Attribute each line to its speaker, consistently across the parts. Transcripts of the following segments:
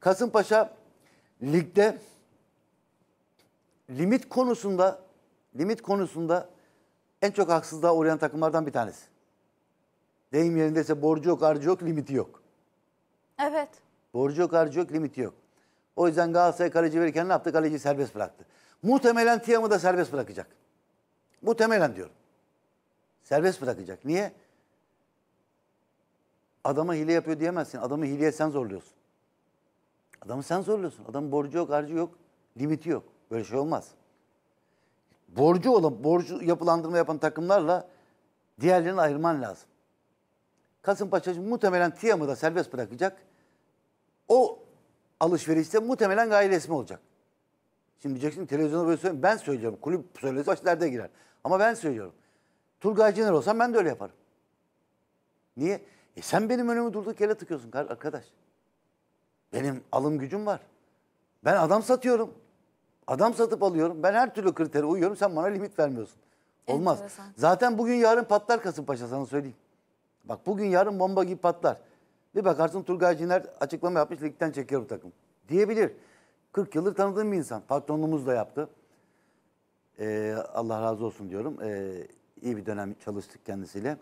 Speaker 1: Kasımpaşa ligde limit konusunda limit konusunda en çok haksızlığa uğrayan takımlardan bir tanesi. Deyim yerindeyse borcu yok, harcı yok, limiti yok. Evet. Borcu yok, harcı yok, limiti yok. O yüzden Galatasaray kaleci verirken ne yaptı? Kaleci serbest bıraktı. Muhtemelen Tiam'ı da serbest bırakacak. Muhtemelen diyorum. Serbest bırakacak. Niye? Adama hile yapıyor diyemezsin. Adamı hileye sen zorluyorsun. Adamı sen zorluyorsun. Adam borcu yok, harcı yok, limiti yok. Böyle şey olmaz. Borcu olan, borcu yapılandırma yapan takımlarla diğerlerini ayırman lazım. Kasımpaşa muhtemelen Tiam'ı da serbest bırakacak. O alışverişte muhtemelen gayri resmi olacak. Şimdi diyeceksin televizyona böyle söylüyorum. Ben söylüyorum. Kulüp söylese başlarda girer. Ama ben söylüyorum. Turgay Ciner olsam ben de öyle yaparım. Niye? E sen benim önümü durduk yere tıkıyorsun arkadaş. Benim alım gücüm var. Ben adam satıyorum. Adam satıp alıyorum. Ben her türlü kritere uyuyorum. Sen bana limit vermiyorsun.
Speaker 2: Olmaz. Enteresan.
Speaker 1: Zaten bugün yarın patlar Kasımpaşa sana söyleyeyim. Bak bugün yarın bomba gibi patlar. Bir bakarsın Turgay Ciner açıklama yapmış ligden çekiyor bu takım. Diyebilir. 40 yıldır tanıdığım bir insan. Patronumuz da yaptı. Ee, Allah razı olsun diyorum. Ee, iyi bir dönem çalıştık kendisiyle.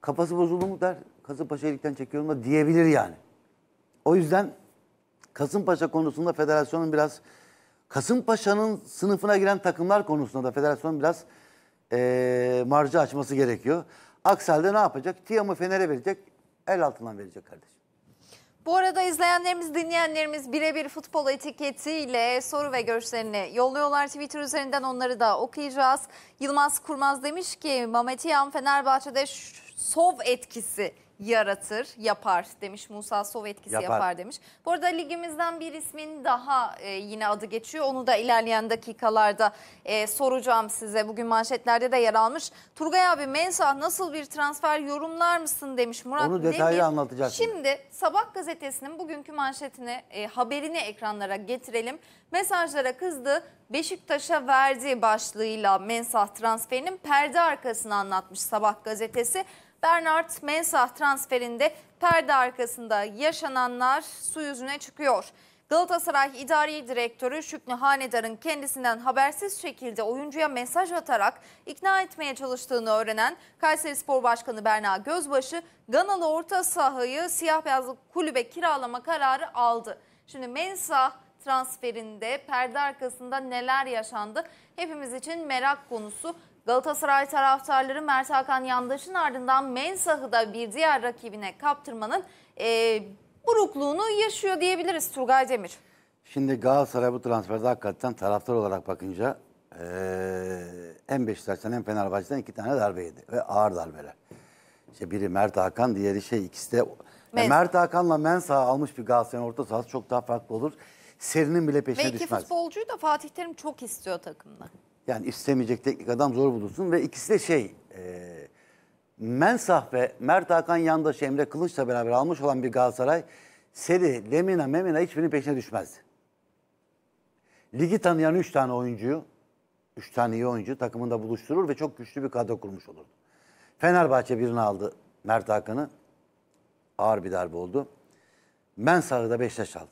Speaker 1: Kafası bozuldu mu der. Kasımpaşa ligden çekiyorum da diyebilir yani. O yüzden Kasımpaşa konusunda federasyonun biraz Kasımpaşa'nın sınıfına giren takımlar konusunda da federasyonun biraz e, marjı açması gerekiyor. Aksel'de ne yapacak? Tiam'ı Fener'e verecek, el altından verecek kardeşim.
Speaker 2: Bu arada izleyenlerimiz, dinleyenlerimiz birebir futbol etiketiyle soru ve görüşlerini yolluyorlar. Twitter üzerinden onları da okuyacağız. Yılmaz Kurmaz demiş ki Mamet Yağan Fenerbahçe'de sov etkisi yaratır, yapar demiş. Musa Sov etkisi yapar, yapar demiş. Bu arada ligimizden bir ismin daha e, yine adı geçiyor. Onu da ilerleyen dakikalarda e, soracağım size. Bugün manşetlerde de yer almış. Turgay abi Mensah nasıl bir transfer yorumlar mısın demiş Murat Onu detaylı Demir. anlatacaksın. Şimdi Sabah gazetesinin bugünkü manşetini, e, haberini ekranlara getirelim. Mesajlara kızdı Beşiktaş'a verdiği başlığıyla Mensah transferinin perde arkasını anlatmış Sabah gazetesi. Bernard Mensah transferinde perde arkasında yaşananlar su yüzüne çıkıyor. Galatasaray İdari Direktörü Şükrü Hanedar'ın kendisinden habersiz şekilde oyuncuya mesaj atarak ikna etmeye çalıştığını öğrenen Kayseri Spor Başkanı Berna Gözbaşı, Ganalı orta sahayı siyah beyazlı kulübe kiralama kararı aldı. Şimdi Mensah transferinde perde arkasında neler yaşandı hepimiz için merak konusu. Galatasaray taraftarları Mert Hakan Yandaş'ın ardından Mensah'ı da bir diğer rakibine kaptırmanın e, burukluğunu yaşıyor diyebiliriz Turgay Demir.
Speaker 1: Şimdi Galatasaray bu transferde hakikaten taraftar olarak bakınca e, hem Beşiktaş'tan hem Fenerbahçe'den iki tane darbeydi ve ağır darbeler. İşte biri Mert Hakan, diğeri şey ikisi de... Mensah. E, Mert Hakan'la Mensah almış bir Galatasaray'ın orta sahası çok daha farklı olur serinin bile peşine Belki düşmez. Belki
Speaker 2: futbolcuyu da Fatih Terim çok istiyor takımda.
Speaker 1: Yani istemeyecek teknik adam zor bulursun ve ikisi de şey e, Mensah ve Mert Hakan yandaş Emre Kılıç'la beraber almış olan bir Galatasaray Seri, Lemina, Memina hiçbirinin peşine düşmez. Ligi tanıyan üç tane oyuncuyu, üç tane iyi oyuncu takımında buluşturur ve çok güçlü bir kadro kurmuş olurdu. Fenerbahçe birini aldı Mert Hakan'ı. Ağır bir darbe oldu. Mensah'ı da Beşiktaş aldı.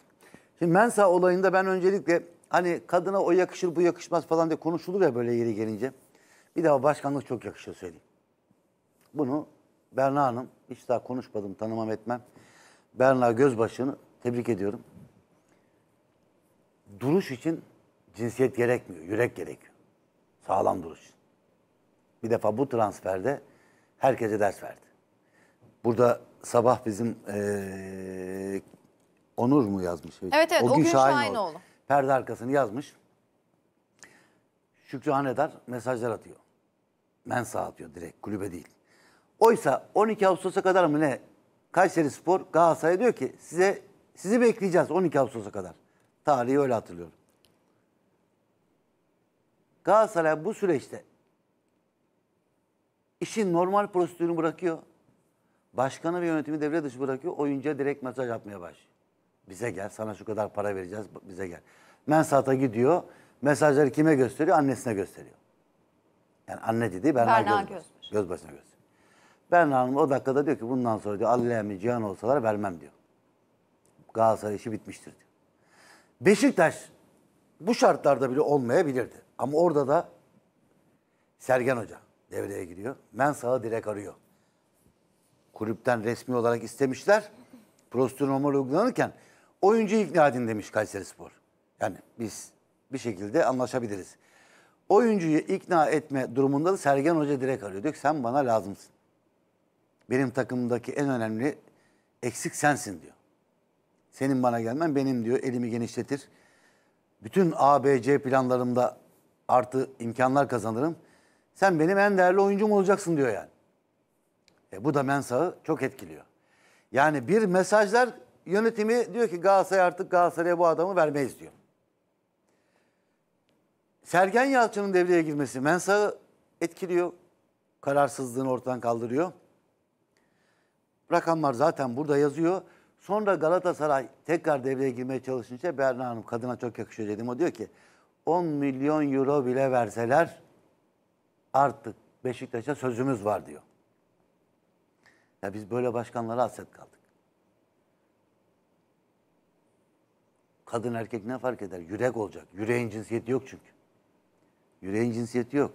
Speaker 1: Şimdi Mensa olayında ben öncelikle hani kadına o yakışır bu yakışmaz falan diye konuşulur ya böyle yeri gelince. Bir daha başkanlık çok yakışıyor söyleyeyim. Bunu Berna Hanım hiç daha konuşmadım tanımam etmem. Berna Gözbaşı'nı tebrik ediyorum. Duruş için cinsiyet gerekmiyor, yürek gerekiyor. Sağlam duruş Bir defa bu transferde herkese ders verdi. Burada sabah bizim ee, Onur mu yazmış? Evet evet o gün Şahinoğlu. Şahinoğlu. Perde arkasını yazmış. Şükrü Hanedar mesajlar atıyor. Mensa atıyor direkt kulübe değil. Oysa 12 Ağustos'a kadar mı ne Kayseri Spor Galatasaray'a diyor ki size sizi bekleyeceğiz 12 Ağustos'a kadar. Tarihi öyle hatırlıyorum. Galatasaray bu süreçte işin normal prosedürünü bırakıyor. Başkanı ve yönetimi devre dışı bırakıyor. Oyuncuya direkt mesaj atmaya başlıyor. Bize gel sana şu kadar para vereceğiz bize gel. Mensat'a gidiyor. Mesajları kime gösteriyor? Annesine gösteriyor. Yani anne dedi Berna, Berna Gözbaşı. Gözbaşı. Gözbaşı'na gösteriyor. Berna Hanım o dakikada diyor ki bundan sonra diyor Allah'ım cihan olsalar vermem diyor. Galatasaray işi bitmiştir diyor. Beşiktaş bu şartlarda bile olmayabilirdi. Ama orada da Sergen Hoca devreye giriyor. Mensah'ı direkt arıyor. Kulüpten resmi olarak istemişler. Prosedür normal uygulanırken Oyuncu ikna edin demiş Kayseri Spor. Yani biz bir şekilde anlaşabiliriz. Oyuncuyu ikna etme durumunda da Sergen Hoca direkt arıyor. Diyor ki sen bana lazımsın. Benim takımdaki en önemli eksik sensin diyor. Senin bana gelmen benim diyor elimi genişletir. Bütün A B C planlarımda artı imkanlar kazanırım. Sen benim en değerli oyuncum olacaksın diyor yani. E bu da Mensah'ı çok etkiliyor. Yani bir mesajlar Yönetimi diyor ki Galatasaray artık Galatasaray'a bu adamı vermeyiz diyor. Sergen Yalçın'ın devreye girmesi Mensah'ı etkiliyor. Kararsızlığını ortadan kaldırıyor. Rakamlar zaten burada yazıyor. Sonra Galatasaray tekrar devreye girmeye çalışınca Berna Hanım kadına çok yakışıyor dedim. O diyor ki 10 milyon euro bile verseler artık Beşiktaş'a sözümüz var diyor. Ya biz böyle başkanlara aset kaldık. Kadın erkek ne fark eder? Yürek olacak. Yüreğin cinsiyeti yok çünkü. Yüreğin cinsiyeti yok.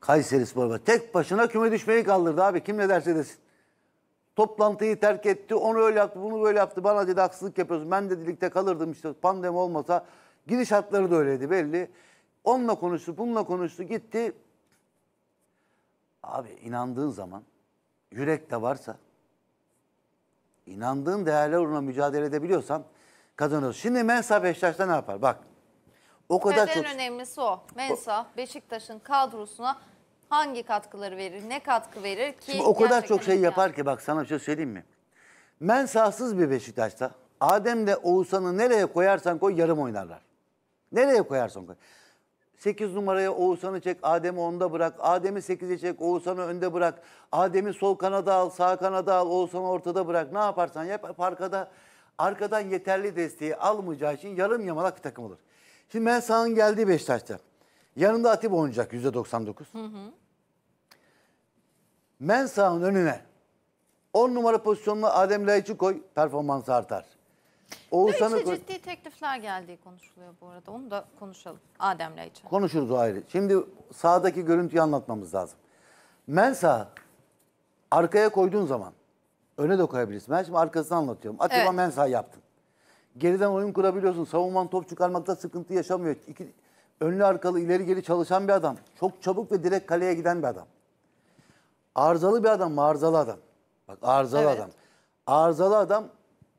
Speaker 1: Kayseri Spor tek başına küme düşmeyi kaldırdı abi. Kim ne derse desin. Toplantıyı terk etti. Onu öyle yaptı, bunu böyle yaptı. Bana dedi haksızlık yapıyorsun. Ben de dilikte kalırdım işte pandemi olmasa. gidişatları da öyleydi belli. Onunla konuştu, bununla konuştu. Gitti. Abi inandığın zaman yürek de varsa, inandığın değerler uğruna mücadele edebiliyorsan kazanıyoruz. Şimdi Mensa Beşiktaş'ta ne yapar? Bak. O kadar çok... en
Speaker 2: önemlisi o. Mensa Beşiktaş'ın kadrosuna hangi katkıları verir, ne katkı verir ki... Şimdi o kadar çok
Speaker 1: şey yapar ki bak sana bir şey söyleyeyim mi? Mensasız bir Beşiktaş'ta Adem'le Oğuzhan'ı nereye koyarsan koy yarım oynarlar. Nereye koyarsan koy. 8 numaraya Oğuzhan'ı çek, Adem'i onda bırak. Adem'i 8'e çek, Oğuzhan'ı önde bırak. Adem'i sol kanada al, sağ kanada al, Oğuzhan'ı ortada bırak. Ne yaparsan yap, arkada arkadan yeterli desteği almayacağı için yarım yamalak bir takım olur. Şimdi Mensah'ın geldiği Beşiktaş'ta. Yanında Atiba oynayacak yüzde %99. Hı hı. Mensah'ın önüne 10 numara pozisyonuna Adem Laiç'i koy performansı artar. Oğuzhan'ı koy... ciddi
Speaker 2: teklifler geldiği konuşuluyor bu arada. Onu da konuşalım Adem Laiç'e.
Speaker 1: Konuşuruz o ayrı. Şimdi sağdaki görüntüyü anlatmamız lazım. Mensah arkaya koyduğun zaman Öne de koyabilirsin. Ben şimdi arkasını anlatıyorum. Atiba evet. Mensah yaptın. Geriden oyun kurabiliyorsun. Savunman top çıkarmakta sıkıntı yaşamıyor. İki, önlü arkalı ileri geri çalışan bir adam. Çok çabuk ve direkt kaleye giden bir adam. Arızalı bir adam, arızalı adam. Bak arızalı evet. adam. Arızalı adam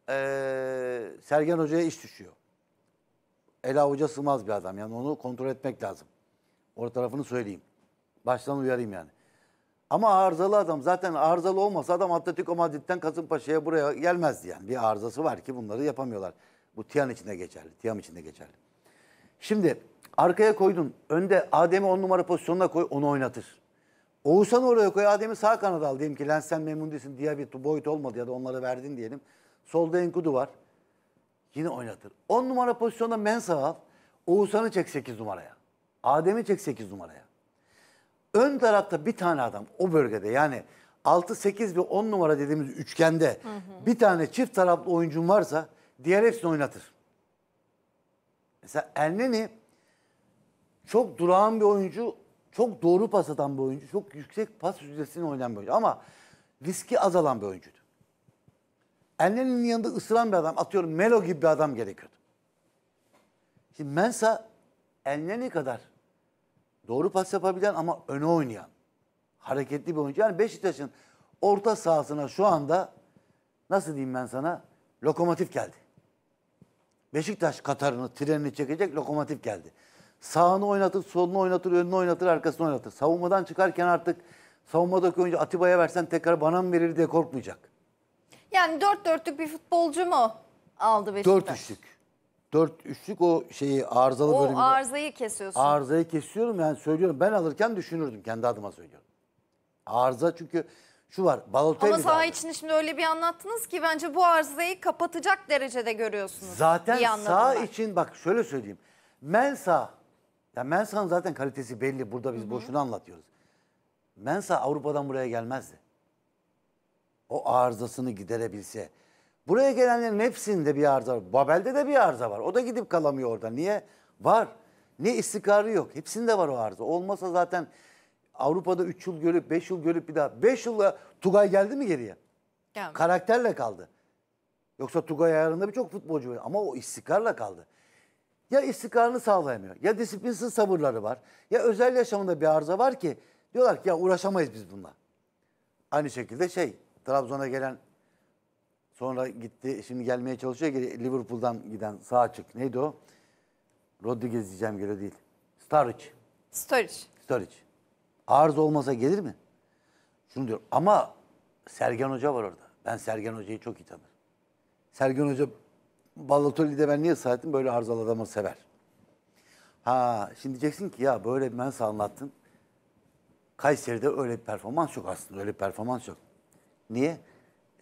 Speaker 1: ee, Sergen Hoca'ya iş düşüyor. Ela Hoca sığmaz bir adam. Yani onu kontrol etmek lazım. Orta tarafını söyleyeyim. Baştan uyarayım yani. Ama arızalı adam zaten arızalı olmasa adam Atletico Madrid'den Kasımpaşa'ya buraya gelmezdi yani. Bir arızası var ki bunları yapamıyorlar. Bu Tiyan içinde geçerli. Tiyan içinde geçerli. Şimdi arkaya koydun. Önde Adem'i on numara pozisyonuna koy onu oynatır. Oğuzhan oraya koy Adem'i sağ kanada al. Diyelim ki Lensen memnun değilsin. Diye bir boyut olmadı ya da onları verdin diyelim. Solda Enkudu var. Yine oynatır. On numara pozisyonda Mensah al. Oğuzhan'ı çek sekiz numaraya. Adem'i çek sekiz numaraya. Ön tarafta bir tane adam o bölgede yani 6, 8 ve 10 numara dediğimiz üçgende hı hı. bir tane çift taraflı oyuncum varsa diğer hepsini oynatır. Mesela Elneni çok durağan bir oyuncu, çok doğru pas atan bir oyuncu, çok yüksek pas yüzdesini oynayan bir oyuncu ama riski azalan bir oyuncuydu. Elneni'nin yanında ısıran bir adam, atıyorum Melo gibi bir adam gerekiyordu. Şimdi Mensa Elneni kadar Doğru pas yapabilen ama öne oynayan. Hareketli bir oyuncu. Yani Beşiktaş'ın orta sahasına şu anda nasıl diyeyim ben sana lokomotif geldi. Beşiktaş Katar'ını, trenini çekecek lokomotif geldi. Sağını oynatır, solunu oynatır, önünü oynatır, arkasını oynatır. Savunmadan çıkarken artık savunmadaki oyuncu Atiba'ya versen tekrar bana mı verir diye korkmayacak.
Speaker 2: Yani dört dörtlük bir futbolcu mu aldı Beşiktaş? Dört
Speaker 1: üçlük dört üçlük o şeyi arızalı O bölümünü.
Speaker 2: arızayı kesiyorsun. Arızayı
Speaker 1: kesiyorum yani söylüyorum. Ben alırken düşünürdüm kendi adıma söylüyorum. Arıza çünkü şu var. Balotelli Ama saha
Speaker 2: içini şimdi öyle bir anlattınız ki bence bu arızayı kapatacak derecede görüyorsunuz. Zaten İyi saha
Speaker 1: için bak şöyle söyleyeyim. Mensa ya Mensa'nın zaten kalitesi belli. Burada biz boşuna anlatıyoruz. Mensa Avrupa'dan buraya gelmezdi. O arızasını giderebilse Buraya gelenlerin hepsinde bir arıza var. Babel'de de bir arıza var. O da gidip kalamıyor orada. Niye? Var. Ne istikrarı yok. Hepsinde var o arıza. Olmasa zaten Avrupa'da 3 yıl görüp 5 yıl görüp bir daha 5 yılda Tugay geldi mi geriye? Gelmedi. Karakterle kaldı. Yoksa Tugay ayarında birçok futbolcu var ama o istikrarla kaldı. Ya istikrarını sağlayamıyor ya disiplinsiz sabırları var ya özel yaşamında bir arıza var ki diyorlar ki ya uğraşamayız biz bununla. Aynı şekilde şey Trabzon'a gelen Sonra gitti şimdi gelmeye çalışıyor Liverpool'dan giden sağ açık. Neydi o? Rodriguez diyeceğim göre değil. Sturridge. Sturridge. Sturridge. Arz olmasa gelir mi? Şunu diyor ama Sergen Hoca var orada. Ben Sergen Hoca'yı çok iyi tanırım. Sergen Hoca Balotelli'de ben niye sahiptim? Böyle arızalı adamı sever. Ha şimdi diyeceksin ki ya böyle bir mensa anlattın. Kayseri'de öyle bir performans yok aslında. Öyle bir performans yok. Niye?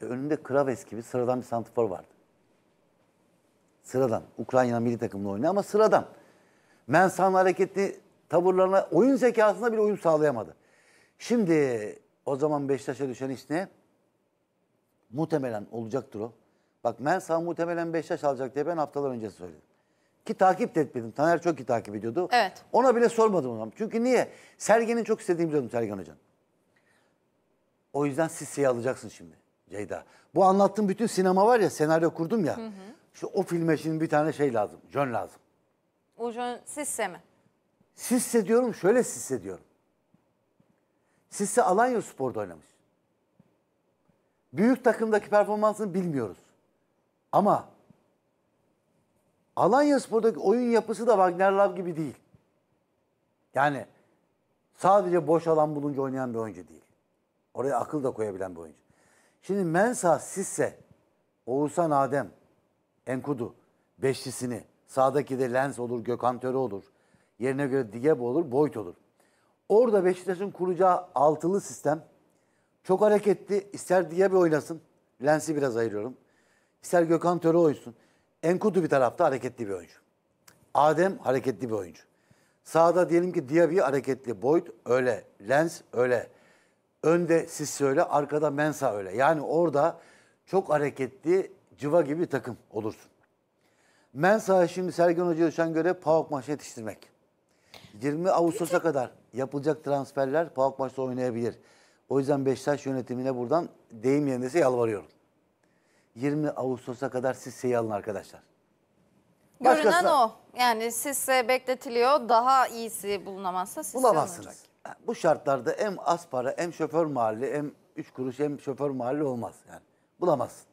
Speaker 1: E önünde Kraves gibi sıradan bir santifor vardı. Sıradan. Ukrayna milli takımla oynuyor ama sıradan. mensan hareketli tavırlarına, oyun zekasına bile uyum sağlayamadı. Şimdi o zaman Beşiktaş'a düşen iş ne? Muhtemelen olacaktır o. Bak Mensah muhtemelen Beşiktaş alacak diye ben haftalar önce söyledim. Ki takip de etmedim. Taner çok iyi takip ediyordu. Evet. Ona bile sormadım o zaman Çünkü niye? Sergen'in çok istediğim biliyordum Sergen Hoca'nın. O yüzden Sisi'yi alacaksın şimdi. Ceyda. Bu anlattığım bütün sinema var ya senaryo kurdum ya. Hı hı. İşte o filme şimdi bir tane şey lazım. Jön lazım.
Speaker 2: O jön sisse mi?
Speaker 1: Sisse diyorum şöyle sisse diyorum. Sisse Alanya Spor'da oynamış. Büyük takımdaki performansını bilmiyoruz. Ama Alanya Spor'daki oyun yapısı da Wagner Love gibi değil. Yani sadece boş alan bulunca oynayan bir oyuncu değil. Oraya akıl da koyabilen bir oyuncu. Şimdi Mensah Sisse, Oğuzhan Adem, Enkudu, beşlisini, sağdaki de Lens olur, Gökhan Töre olur. Yerine göre Diyeb olur, Boyt olur. Orada Beşiktaş'ın kuracağı altılı sistem çok hareketli. İster Diyeb oynasın, Lens'i biraz ayırıyorum. İster Gökhan Töre oynasun. Enkudu bir tarafta hareketli bir oyuncu. Adem hareketli bir oyuncu. Sağda diyelim ki Diaby hareketli, Boyd öyle, Lens öyle. Önde siz söyle, arkada Mensa öyle. Yani orada çok hareketli civa gibi bir takım olursun. Mensa şimdi Sergen Hoca'ya düşen göre pauk maçı yetiştirmek. 20 Ağustos'a kadar yapılacak transferler pauk maçta oynayabilir. O yüzden Beşiktaş yönetimine buradan deyim yerindeyse yalvarıyorum. 20 Ağustos'a kadar siz şeyi alın arkadaşlar.
Speaker 2: Görünen o. Yani sizse bekletiliyor. Daha iyisi bulunamazsa
Speaker 1: siz şey Bulamazsınız bu şartlarda hem az para hem şoför mahalli hem üç kuruş hem şoför mahalli olmaz yani. Bulamazsın.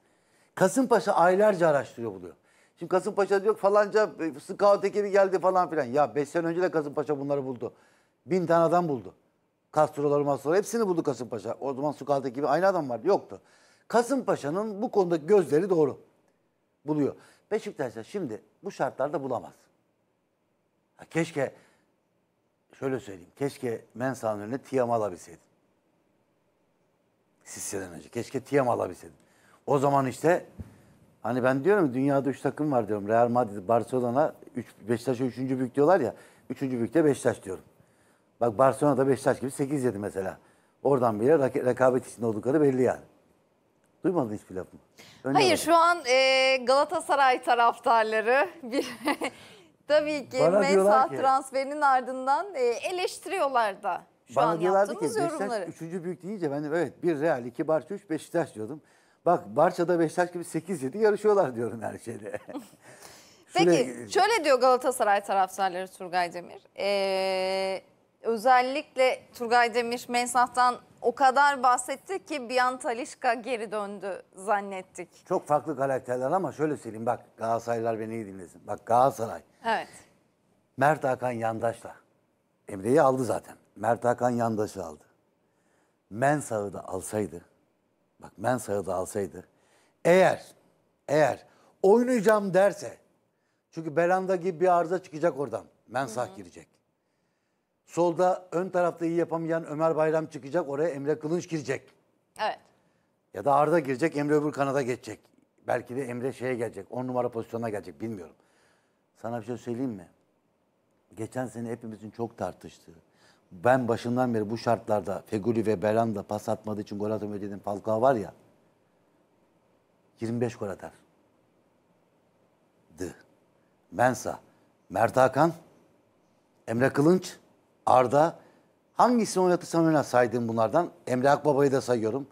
Speaker 1: Kasımpaşa aylarca araştırıyor buluyor. Şimdi Kasımpaşa diyor falanca e, scout ekibi geldi falan filan. Ya 5 sene önce de Kasımpaşa bunları buldu. Bin tane adam buldu. Kastroları, Mastroları hepsini buldu Kasımpaşa. O zaman scout ekibi aynı adam vardı. Yoktu. Kasımpaşa'nın bu konuda gözleri doğru. Buluyor. Beşiktaş'ta şimdi bu şartlarda bulamaz. Ya keşke şöyle söyleyeyim. Keşke Mensah'ın önüne Tiam alabilseydin. Sisse'den önce. Keşke Tiam alabilseydin. O zaman işte hani ben diyorum dünyada üç takım var diyorum. Real Madrid, Barcelona, üç, Beşiktaş'a üçüncü büyük diyorlar ya. 3. büyükte Beşiktaş diyorum. Bak Barcelona'da Beşiktaş gibi sekiz yedi mesela. Oradan bile rak rekabet içinde oldukları belli yani. Duymadın hiçbir lafımı. Hayır şu
Speaker 2: an e, Galatasaray taraftarları bir Tabii ki Bana Mesa ki, transferinin ardından e, eleştiriyorlar da. Şu bana an yaptığımız ki Beşiktaş 3.
Speaker 1: büyük deyince ben evet bir Real, iki Barça, üç Beşiktaş diyordum. Bak Barça'da Beşiktaş gibi sekiz yedi yarışıyorlar diyorum her şeyde. Peki Şöyle... şöyle
Speaker 2: diyor Galatasaray taraftarları Turgay Demir. Ee, özellikle Turgay Demir Mensah'tan o kadar bahsettik ki bir an Talişka geri döndü zannettik.
Speaker 1: Çok farklı karakterler ama şöyle söyleyeyim bak Galatasaraylılar beni iyi dinlesin. Bak Galatasaray. Evet. Mert Hakan Yandaş'la. Emre'yi aldı zaten. Mert Hakan Yandaş'ı aldı. Mensah'ı da alsaydı. Bak Mensah'ı da alsaydı. Eğer, eğer oynayacağım derse. Çünkü Belanda gibi bir arıza çıkacak oradan. Mensah Hı -hı. girecek. Solda ön tarafta iyi yapamayan Ömer Bayram çıkacak. Oraya Emre Kılınç girecek. Evet. Ya da Arda girecek. Emre öbür kanada geçecek. Belki de Emre şeye gelecek. on numara pozisyona gelecek. Bilmiyorum. Sana bir şey söyleyeyim mi? Geçen sene hepimizin çok tartıştığı. Ben başından beri bu şartlarda Feguli ve Belanda pas atmadığı için gol atamıyor dedim. Falcao var ya. 25 gol atar. D. Mensa. Mert Hakan. Emre Kılınç. Arda hangisini oynatırsam oynar saydığım bunlardan. Emre Akbaba'yı da sayıyorum.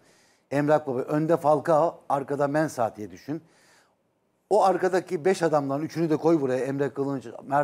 Speaker 1: Emre Akbaba önde Falcao, arkada Mensah diye düşün. O arkadaki beş adamların üçünü de koy buraya. Emre Kılınç, Mert